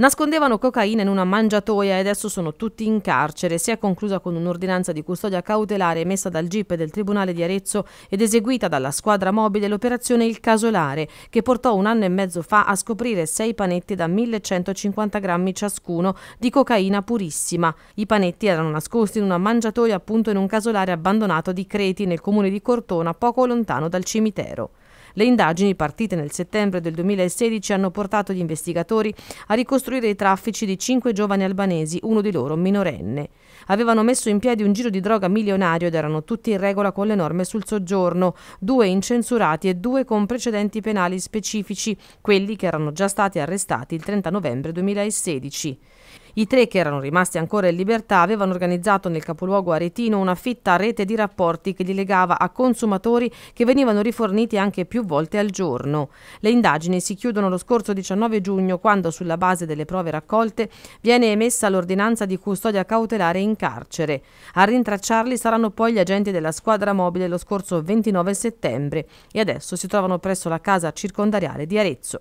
Nascondevano cocaina in una mangiatoia e adesso sono tutti in carcere. Si è conclusa con un'ordinanza di custodia cautelare emessa dal GIP del Tribunale di Arezzo ed eseguita dalla squadra mobile l'operazione Il Casolare, che portò un anno e mezzo fa a scoprire sei panetti da 1150 grammi ciascuno di cocaina purissima. I panetti erano nascosti in una mangiatoia appunto in un casolare abbandonato di Creti nel comune di Cortona, poco lontano dal cimitero. Le indagini partite nel settembre del 2016 hanno portato gli investigatori a ricostruire i traffici di cinque giovani albanesi, uno di loro minorenne. Avevano messo in piedi un giro di droga milionario ed erano tutti in regola con le norme sul soggiorno, due incensurati e due con precedenti penali specifici, quelli che erano già stati arrestati il 30 novembre 2016. I tre che erano rimasti ancora in libertà avevano organizzato nel capoluogo aretino una fitta rete di rapporti che li legava a consumatori che venivano riforniti anche più volte al giorno. Le indagini si chiudono lo scorso 19 giugno quando sulla base delle prove raccolte viene emessa l'ordinanza di custodia cautelare in carcere. A rintracciarli saranno poi gli agenti della squadra mobile lo scorso 29 settembre e adesso si trovano presso la casa circondariale di Arezzo.